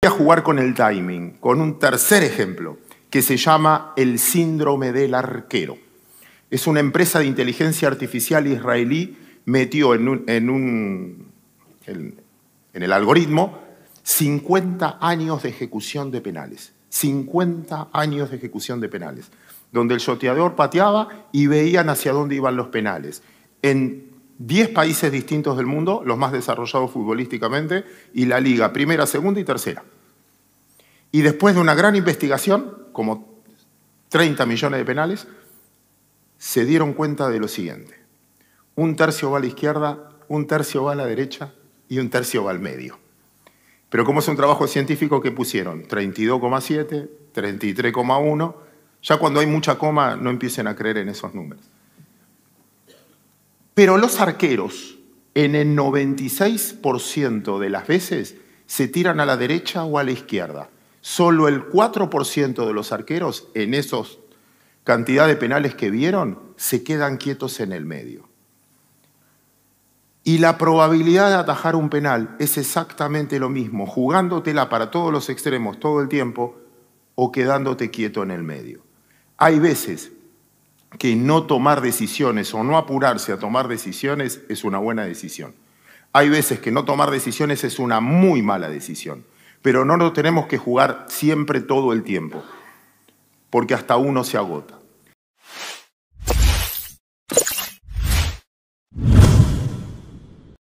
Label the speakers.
Speaker 1: Voy a jugar con el timing, con un tercer ejemplo, que se llama el síndrome del arquero. Es una empresa de inteligencia artificial israelí metió en, en, el algoritmo 50 años de ejecución de penales. 50 años de ejecución de penales, donde el shoteador pateaba y veían hacia dónde iban los penales. En 10 países distintos del mundo, los más desarrollados futbolísticamente, y la liga primera, segunda y tercera. Y después de una gran investigación, como 30 millones de penales, se dieron cuenta de lo siguiente. Un tercio va a la izquierda, un tercio va a la derecha y un tercio va al medio. Pero como es un trabajo científico que pusieron 32,7, 33,1, ya cuando hay mucha coma no empiecen a creer en esos números. Pero los arqueros, en el 96% de las veces, se tiran a la derecha o a la izquierda. Solo el 4% de los arqueros, en esos cantidad de penales que vieron, se quedan quietos en el medio. Y la probabilidad de atajar un penal es exactamente lo mismo, jugándotela para todos los extremos todo el tiempo o quedándote quieto en el medio. Hay veces que no tomar decisiones o no apurarse a tomar decisiones es una buena decisión. Hay veces que no tomar decisiones es una muy mala decisión, pero no nos tenemos que jugar siempre todo el tiempo, porque hasta uno se agota.